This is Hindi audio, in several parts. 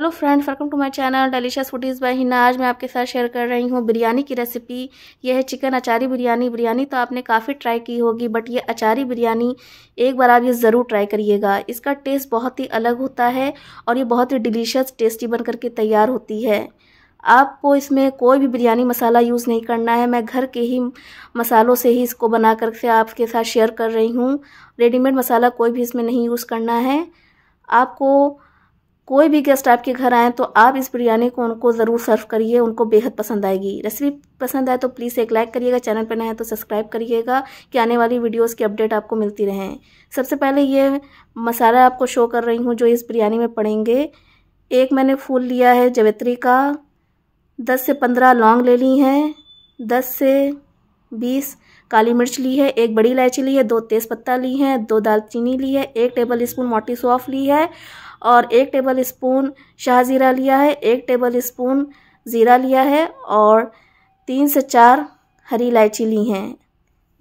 hello friends welcome to my channel delicious foodies by Hina आज मैं आपके साथ शेयर कर रही हूँ बिरयानी की रेसिपी यह है चिकन अचारी बिरयानी बिरयानी तो आपने काफ़ी ट्राई की होगी बट ये अचारी बिरयानी एक बार आप ये ज़रूर ट्राई करिएगा इसका टेस्ट बहुत ही अलग होता है और ये बहुत ही डिलीशियस टेस्टी बन करके तैयार होती है आपको इसमें कोई भी बिरयानी मसाला यूज़ नहीं करना है मैं घर के ही मसालों से ही इसको बना कर से आपके साथ शेयर कर रही हूँ रेडीमेड मसाला कोई भी इसमें नहीं यूज़ करना है आपको कोई भी गेस्ट आपके घर आए तो आप इस बिरयानी को उनको ज़रूर सर्व करिए उनको बेहद पसंद आएगी रेसिपी पसंद आए तो प्लीज़ एक लाइक करिएगा चैनल पर नए तो सब्सक्राइब करिएगा कि आने वाली वीडियोस की अपडेट आपको मिलती रहें सबसे पहले ये मसाला आपको शो कर रही हूँ जो इस बिरयानी में पड़ेंगे एक मैंने फूल लिया है जवेत्री का दस से पंद्रह लौंग ले ली हैं दस से बीस काली मिर्च ली है एक बड़ी इलायची ली है दो तेज़ पत्ता ली है दो दालचीनी ली है एक टेबल स्पून मोटी सौफ ली है और एक टेबल स्पून शाहज़ीरा लिया है एक टेबल स्पून ज़ीरा लिया है और तीन से चार हरी इलायची ली हैं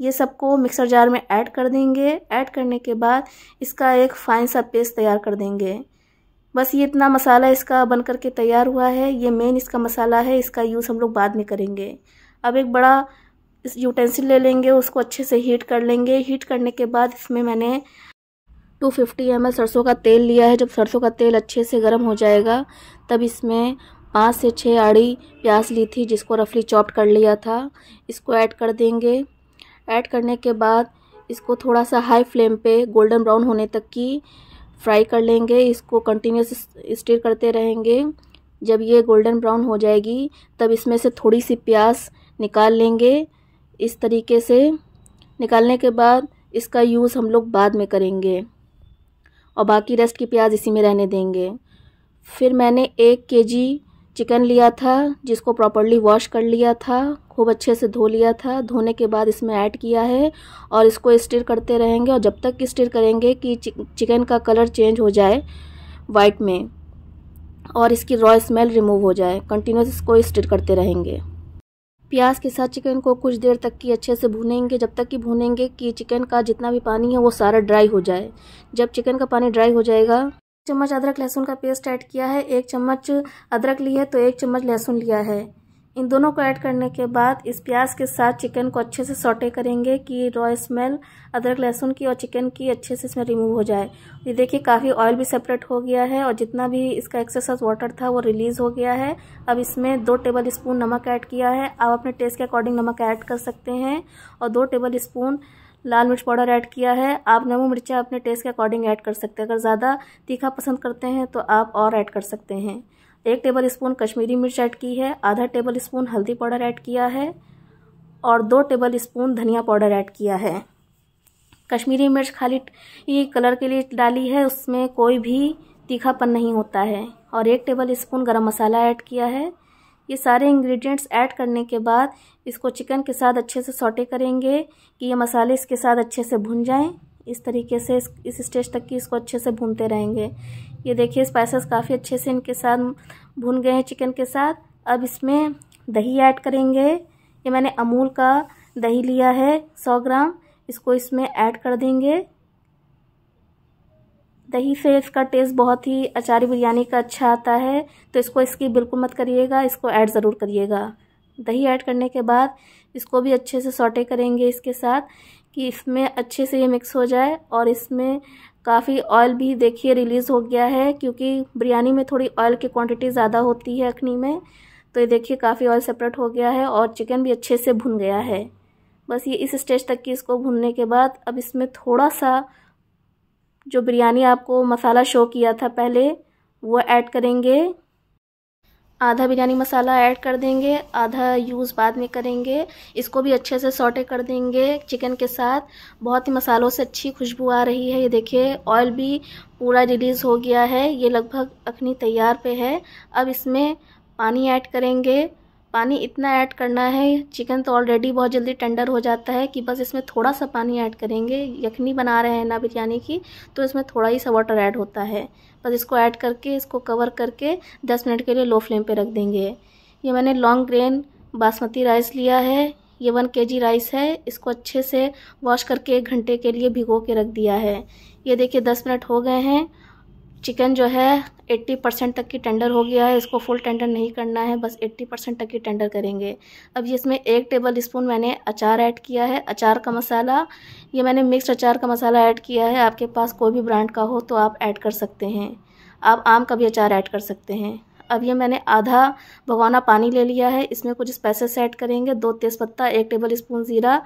ये सबको मिक्सर जार में ऐड कर देंगे ऐड करने के बाद इसका एक फाइन सा पेस्ट तैयार कर देंगे बस ये इतना मसाला इसका बन कर के तैयार हुआ है ये मेन इसका मसाला है इसका यूज़ हम लोग बाद में करेंगे अब एक बड़ा यूटेंसिल ले लेंगे उसको अच्छे से हीट कर लेंगे हीट करने के बाद इसमें मैंने टू फिफ्टी एम सरसों का तेल लिया है जब सरसों का तेल अच्छे से गर्म हो जाएगा तब इसमें पाँच से छः आड़ी प्याज ली थी जिसको रफली चॉप्ट कर लिया था इसको ऐड कर देंगे ऐड करने के बाद इसको थोड़ा सा हाई फ्लेम पे गोल्डन ब्राउन होने तक की फ्राई कर लेंगे इसको कंटिन्यूस स्टीर करते रहेंगे जब ये गोल्डन ब्राउन हो जाएगी तब इसमें से थोड़ी सी प्याज निकाल लेंगे इस तरीके से निकालने के बाद इसका यूज़ हम लोग बाद में करेंगे और बाकी रेस्ट की प्याज इसी में रहने देंगे फिर मैंने एक के जी चिकन लिया था जिसको प्रॉपरली वॉश कर लिया था खूब अच्छे से धो लिया था धोने के बाद इसमें ऐड किया है और इसको स्टिर करते रहेंगे और जब तक स्टिर करेंगे कि चिकन का कलर चेंज हो जाए वाइट में और इसकी रॉ स्मेल रिमूव हो जाए कंटिन्यूस इसको स्टिर करते रहेंगे प्याज के साथ चिकन को कुछ देर तक की अच्छे से भूनेंगे जब तक कि भूनेंगे कि चिकन का जितना भी पानी है वो सारा ड्राई हो जाए जब चिकन का पानी ड्राई हो जाएगा चम्मच अदरक लहसुन का पेस्ट ऐड किया है एक चम्मच अदरक ली है तो एक चम्मच लहसुन लिया है इन दोनों को ऐड करने के बाद इस प्याज के साथ चिकन को अच्छे से सोटे करेंगे कि रॉ स्मेल अदरक लहसुन की और चिकन की अच्छे से इसमें रिमूव हो जाए ये देखिए काफ़ी ऑयल भी सेपरेट हो गया है और जितना भी इसका एक्सेस वाटर था वो रिलीज़ हो गया है अब इसमें दो टेबल स्पून नमक ऐड किया है आप अपने टेस्ट के अकॉर्डिंग नमक ऐड कर सकते हैं और दो टेबल स्पून लाल मिर्च पाउडर ऐड किया है आप नमो मिर्चा अपने टेस्ट के अकॉर्डिंग ऐड कर सकते हैं अगर ज़्यादा तीखा पसंद करते हैं तो आप और ऐड कर सकते हैं एक टेबल स्पून कश्मीरी मिर्च ऐड की है आधा टेबल स्पून हल्दी पाउडर ऐड किया है और दो टेबल स्पून धनिया पाउडर ऐड किया है कश्मीरी मिर्च खाली ये कलर के लिए डाली है उसमें कोई भी तीखापन नहीं होता है और एक टेबल स्पून गर्म मसाला ऐड किया है ये सारे इंग्रेडिएंट्स ऐड करने के बाद इसको चिकन के साथ अच्छे से सौटे करेंगे कि ये मसाले इसके साथ अच्छे से भुन जाएं इस तरीके से इस, स्टेज तक की इसको अच्छे से भूनते रहेंगे ये देखिए स्पाइसेस काफ़ी अच्छे से इनके साथ भून गए हैं चिकन के साथ अब इसमें दही ऐड करेंगे ये मैंने अमूल का दही लिया है सौ ग्राम इसको इसमें ऐड कर देंगे दही से इसका टेस्ट बहुत ही अचारी बिरयानी का अच्छा आता है तो इसको इसकी बिल्कुल मत करिएगा इसको ऐड ज़रूर करिएगा दही ऐड करने के बाद इसको भी अच्छे से सॉटे करेंगे इसके साथ कि इसमें अच्छे से ये मिक्स हो जाए और इसमें काफ़ी ऑयल भी देखिए रिलीज़ हो गया है क्योंकि बिरयानी में थोड़ी ऑयल की क्वांटिटी ज़्यादा होती है अखनी में तो ये देखिए काफ़ी ऑयल सेपरेट हो गया है और चिकन भी अच्छे से भुन गया है बस ये इस स्टेज तक की इसको भुनने के बाद अब इसमें थोड़ा सा जो बिरयानी आपको मसाला शो किया था पहले वो ऐड करेंगे आधा बिरयानी मसाला ऐड कर देंगे आधा यूज़ बाद में करेंगे इसको भी अच्छे से सॉटे कर देंगे चिकन के साथ बहुत ही मसालों से अच्छी खुशबू आ रही है ये देखिए ऑयल भी पूरा रिलीज़ हो गया है ये लगभग अखनी तैयार पे है अब इसमें पानी ऐड करेंगे पानी इतना ऐड करना है चिकन तो ऑलरेडी बहुत जल्दी टेंडर हो जाता है कि बस इसमें थोड़ा सा पानी ऐड करेंगे यखनी बना रहे हैं ना बिरयानी की तो इसमें थोड़ा ही सा वाटर ऐड होता है बस इसको ऐड करके इसको कवर करके दस मिनट के लिए लो फ्लेम पर रख देंगे ये मैंने लॉन्ग ग्रेन बासमती राइस लिया है ये वन के जी राइस है इसको अच्छे से वॉश करके एक घंटे के लिए भिगो के रख दिया है ये देखिए दस मिनट हो गए हैं चिकन जो है 80 परसेंट तक की टेंडर हो गया है इसको फुल टेंडर नहीं करना है बस 80 परसेंट तक की टेंडर करेंगे अब ये इसमें एक टेबल स्पून मैंने अचार ऐड किया है अचार का मसाला ये मैंने मिक्स अचार का मसाला ऐड किया है आपके पास कोई भी ब्रांड का हो तो आप ऐड कर सकते हैं आप आम का भी अचार ऐड कर सकते हैं अब ये मैंने आधा भगवाना पानी ले लिया है इसमें कुछ स्पाइसेस ऐड करेंगे दो तेज़पत्ता एक टेबल स्पून ज़ीरा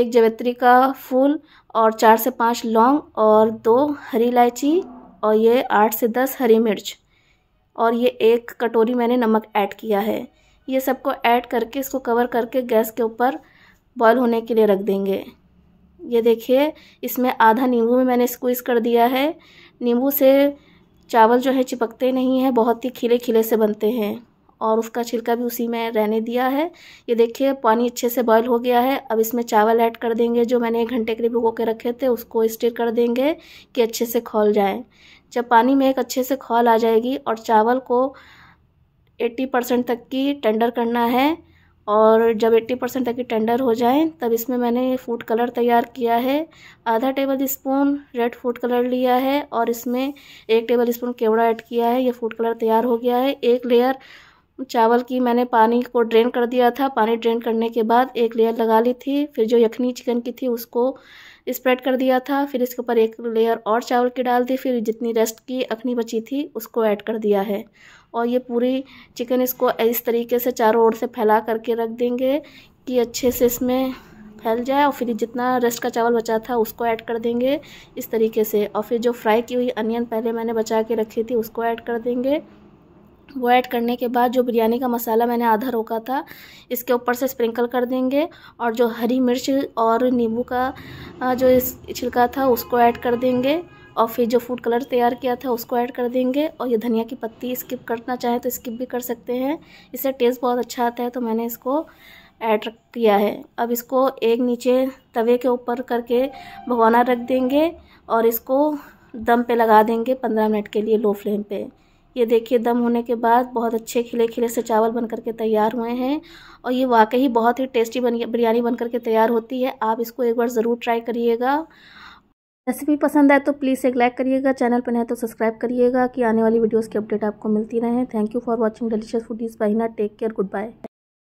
एक जवित्री का फूल और चार से पांच लौंग और दो हरी इलायची और ये आठ से दस हरी मिर्च और ये एक कटोरी मैंने नमक ऐड किया है ये सबको ऐड करके इसको कवर करके गैस के ऊपर बॉयल होने के लिए रख देंगे ये देखिए इसमें आधा नींबू भी मैंने स्क्वीज़ कर दिया है नींबू से चावल जो है चिपकते नहीं हैं बहुत ही खिले खिले से बनते हैं और उसका छिलका भी उसी में रहने दिया है ये देखिए पानी अच्छे से बॉयल हो गया है अब इसमें चावल ऐड कर देंगे जो मैंने एक घंटे के लिए भिगो के रखे थे उसको स्टिर कर देंगे कि अच्छे से खोल जाए जब पानी में एक अच्छे से खोल आ जाएगी और चावल को एट्टी परसेंट तक की टेंडर करना है और जब 80 परसेंट तक की टेंडर हो जाए तब इसमें मैंने फूड कलर तैयार किया है आधा tablespoon red food colour लिया है और इसमें एक टेबल स्पून केवड़ा ऐड किया है ये फूड कलर तैयार हो गया है एक लेयर चावल की मैंने पानी को ड्रेन कर दिया था पानी ड्रेन करने के बाद एक लेयर लगा ली थी फिर जो यखनी चिकन की थी उसको स्प्रेड कर दिया था फिर इसके ऊपर एक लेयर और चावल की डाल दी फिर जितनी रेस्ट की अखनी बची थी उसको ऐड कर दिया है और ये पूरी चिकन इसको इस तरीके से चारों ओर से फैला करके रख देंगे कि अच्छे से इसमें फैल जाए और फिर जितना रेस्ट का चावल बचा था उसको ऐड कर देंगे इस तरीके से और फिर जो फ्राई की हुई अनियन पहले मैंने बचा के रखी थी उसको ऐड कर देंगे वो ऐड करने के बाद जो बिरयानी का मसाला मैंने आधा रोका था इसके ऊपर से स्प्रिंकल कर देंगे और जो हरी मिर्च और नींबू का जो इस छिलका था उसको ऐड कर देंगे और फिर जो फूड कलर तैयार किया था उसको ऐड कर देंगे और ये धनिया की पत्ती स्किप करना चाहें तो स्किप भी कर सकते हैं इससे टेस्ट बहुत अच्छा आता है तो मैंने इसको ऐड किया है अब इसको एक नीचे तवे के ऊपर करके भगवाना रख देंगे और इसको दम पे लगा देंगे पंद्रह मिनट के लिए लो फ्लेम पे ये देखिए दम होने के बाद बहुत अच्छे खिले खिले से चावल बन करके तैयार हुए हैं और ये वाकई बहुत ही टेस्टी बन बिरयानी बन करके तैयार होती है आप इसको एक बार ज़रूर ट्राई करिएगा रेसिपी पसंद आए तो प्लीज़ एक लाइक करिएगा चैनल पर नए तो सब्सक्राइब करिएगा कि आने वाली वीडियोज़ की अपडेट आपको मिलती रहे thank you for watching delicious foodies बाइना टेक केयर गुड बाय